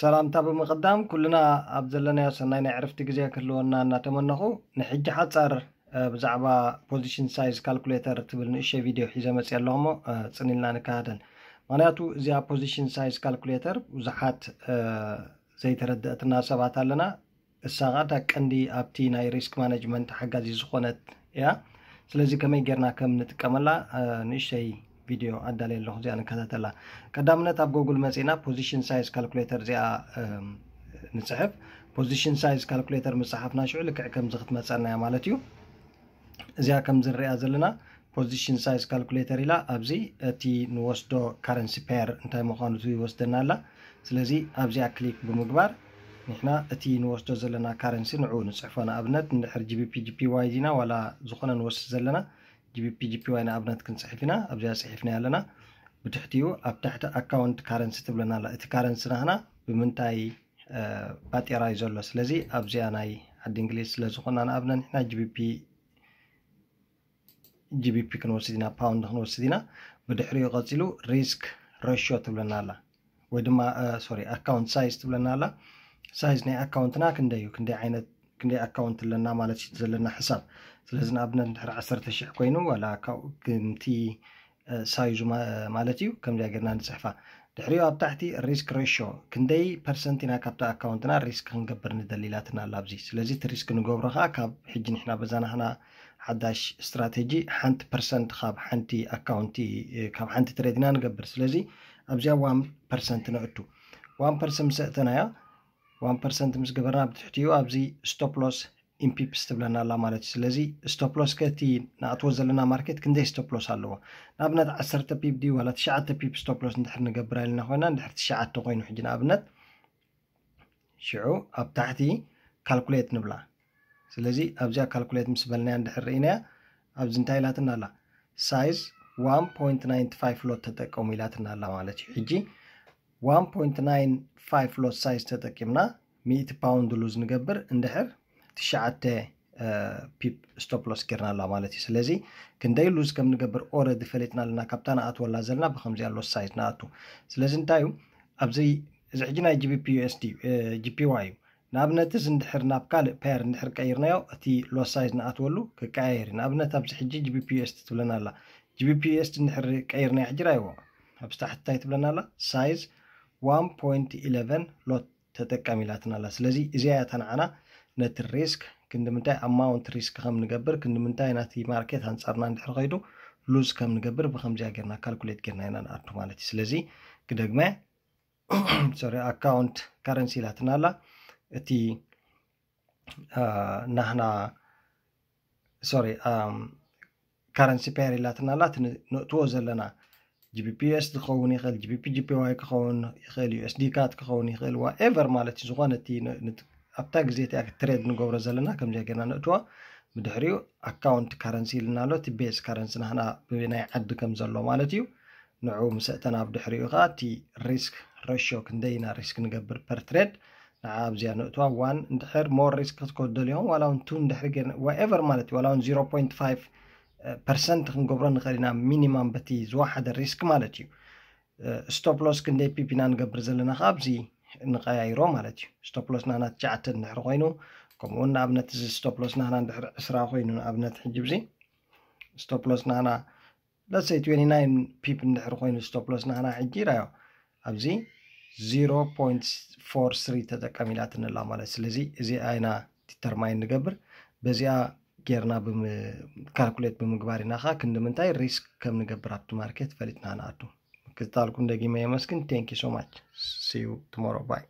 ሰላምታ ብምቅዳም ኩልና ኣብ ዘለናዮ ሰናይ ናይ ዕርፍቲ ግዜ ክህልወና እናተመነኹ ንሕጂ ሓፃር ብዛዕባ ፖዚሽን ሳይዝ ካልኩሌተር ትብል ንእሸ ቪድዮ ሒዘ መፅ ኣለኹ ሞ ፅኒልና ንካሃደን ምክንያቱ እዚኣ ፖዚሽን ሳይዝ ካልኩሌተር ብዙሓት ዘይተረድአትና ሰባት ኣለና እሳ ከዓ ታ ቀንዲ ኣብቲ ናይ ሪስክ ማነጅመንት ሓጋዚ ዝኮነት እያ ስለዚ ከመይ ጌርና ከም ንጥቀመላ ንእሸይ ቪድዮ ኣዳልየለኹ እዚኣ ንከታተላ ቀዳምነት ኣብ ጎግል መፅና ፖዚሽን ሳይዝ ካልኩሌተር እዚኣ ንፅሕፍ ፖዚሽን ሳይዝ ካልኩሌተር ምፅሓፍና ሽዑ ልክዕ ከምዚ ክትመፀናያ ማለት እዩ እዚኣ ከም ዝንሪኣ ዘለና ፖዚሽን ሳይዝ ካልኩሌተር ኢላ ኣብዚ እቲ ንወስዶ ካረንሲ ፔር እንታይ ምኳኑ ይወስደና ኣላ ስለዚ ኣብዚኣ ክሊክ ብምግባር ንሕና እቲ ንወስዶ ዘለና ካረንሲ ንዑ ንፅሕፎ ንኣብነት ንድሕር ጂቢፒ ጂፒ ዋይ ዚና ዋላ ዝኾነ ንወስድ ዘለና ጂፒዋይ ንኣብነት ክንፅሕፍ ኢና ኣብዚኣ ፅሒፍና ኣለና ብትሕቲኡ ኣብ ታሕቲ ኣካውንት ካረንሲ ትብለና ኣላ እቲ ካረንሲ ናህና ብምንታይ ባጤራ እዩ ዘሎ ስለዚ ኣብዚኣ ናይ ዓዲ እንግሊዝ ስለዝኮና ንኣብነት ንሕና ጂቢፒ ክንወስድ ኢና ፓውንድ ክንወስድ ኢና ብድሕሪኡ ቀፂሉ ሪስክ ረሽዮ ትብለና ኣላ ወይ ድማ ሶሪ ኣካውንት ሳይዝ ትብለና ኣላ ሳይዝ ናይ ኣካውንትና ክንደይ እዩ ክንደይ ዓይነት ክንደይ ኣካውንት ኣለና ማለት እዩ ዘለና ሕሳብ ስለዚ ንኣብነት ድሕሪ ዓሰርተ ሽሕ ኮይኑ ዋላ ካብኡ ግምቲ ሳይዙ ማለት እዩ ከምዚ ገርና ንፅሕፋ ድሕሪኡ ኣብ ታሕቲ ሪስክ ሬሽ ክንደይ ፐርሰንት ኢና ካብቲ ኣካውንትና ሪስክ ክንገብር ንደሊላትና ኣላ ኣብዚ ስለዚ እቲ ሪስክ ንገብሮ ከዓ ካብ ሕጂ ንሕና በዛናክና ሓዳሽ እስትራቴጂ ሓንቲ ፐርሰንት ካብ ሓንቲ ኣካውንቲ ካብ ሓንቲ ትሬድና ንገብር ስለዚ ኣብዚኣ ዋን ፐርሰንት ነእቱ ዋን ፐርሰንት ሰእተናያ ዋን ፐርሰንት ምስ ገበርና ትሕትኡ ኣብዚ ስቶፕሎስ ኢምፒፕስ ኣላ ማለት እዩ ስለዚ ስቶፕሎስ ከቲ ንኣትዎ ዘለና ማርኬት ክንደይ ስቶፕሎስ ኣለዎ ንኣብነት 1ሰተ ፒፕ ድ ዋላ ትሽዓተ ፒፕ ስቶፕሎስ እንድሕር ንገብር ኣለና ኮይና ንድሕር ትሽዓተ ኮይኑ ሕጂ ንኣብነት ሽዑ ኣብ ታሕቲ ካልኩሌት ንብላ ስለዚ ኣብዚኣ ካልኩሌት ምስ በልናያ ንድሕር ርኢናያ ኣብዚ እንታይ ኢላትና ኣላ ሳይዝ 1.95 ሎት ተጠቀሙ ኢላትና ኣላ ማለት እዩ ሕጂ 1.95 ሎት ሳይዝ ተጠቂምና 100 ፓውንድ ሉዝ ንገብር እንድሕር ትሽዓተ ፒፕ ስቶፕ ሎስ ጌርና ኣላ ማለት እዩ ስለዚ ክንደይ ሉዝ ከም ንገብር ኦረዲ ፈሊጥና ኣለና ካብታ ንኣትወላ ዘለና ብከምዚኣ ሎስ ሳይዝ ንኣቱ ስለዚ እንታይ እዩ ኣብዚ እዚ ሕጂ ናይ ጂፒፒ እዩ ንኣብነት እዚ ንድሕር ናብ ካልእ ፓየር ንድሕር ቀይርናዮ እቲ ሎስ ሳይዝ ንኣትወሉ ክቀያየር እዩ ንኣብነት ኣብዚ ሕጂ ጂፒፒ ትብለና ኣላ ጂፒፒ ንድሕር እንድሕር ቀይርናዮ ሕጂ ራይዎ ኣብ ስታሕትታይ ትብለና ኣላ ሳይዝ 1.11 ሎት ተጠቃሚ ኢላትና ኣላ ስለዚ እዚኣ ተንዓና ነቲ ሪስክ ክንዲምንታይ ኣማውንት ሪስክ ከም ንገብር ክንዲምንታይ ናቲ ማርኬት ኣንፃርና ንድሕር ከይዱ ሉዝ ከም ንገብር ብከምዚኣ ጌርና ካልኩሌት ጌርና ኢና ንኣቱ ማለት እዩ ስለዚ ክደግመ ሶሪ ኣካውንት ካረንሲ ኢላትና ኣላ እቲ ናህና ሶሪ ካረንሲ ፔር ኢላትና ኣላ ንእትዎ ዘለና جي بي بي اس تخون يخل جي بي بي جي بي واي كخون يخل يو اس دي كات كخون يخل وايفر مالت ዝኾነ እቲ ኣብታ ግዜ እቲኣ ክትሬድ ንገብሮ ዘለና ከምዚ ጌርና ንእትዋ ብድሕሪኡ ኣካውንት ካረንሲ ኢልና ኣሎ እቲ ቤዝ ካረንሲ ናህና ብናይ ዓዲ ከም ዘሎ ማለት እዩ ንዑ ምስእተን ኣብ ድሕሪኡ ከዓ እቲ ሪስክ ረሽዮ ክንደይና ሪስክ ንገብር ፐር ትሬድ ንዓ ኣብዚኣ ንእትዋ ዋን እንድሕር ሞር ሪስክ ክትከወደልዮም ዋላውን ቱ እንድሕሪ ገ ዋኤቨር ማለት እዩ ዋላውን 0.5 ፐርሰንት ክንገብሮ ንኽእል ኢና ሚኒማም በቲ ዝዋሓደ ሪስክ ማለት እዩ ስቶፕሎስ ክንደይ ፒፒና ንገብር ዘለና ከዓ ኣብዚ ንቀያይሮ ማለት እዩ ስቶፕሎስ ናና ትሸዓተ ንድሕሪ ኮይኑ ከምኡውን ንኣብነት እዚ ስቶፕሎስ ናና ንድሕሪ ዕስራ ኮይኑ ንኣብነት ሕጂ ብዚ ስቶፕሎስ ናና ለሰይ ትወኒ ናይ ፒፕ ንድሕሪ ኮይኑ ስቶፕሎስ ናና ሕጂ ራዮ ኣብዚ 0.43 ተጠቀሚ ኢላ ትንላ ማለት ስለዚ እዚኣ ኢና ዲተርማይን ንገብር በዚኣ ጌርና ካልኩሌት ብምግባር ኢና ክንዲምንታይ ሪስክ ከም ንገብር ኣብቲ ማርኬት ፈሊጥና ንኣቱ ክዝጣልኩ እንደጊመ የመስግን ቴንኪ ሶማች ሲዩ ትሞሮ ባይ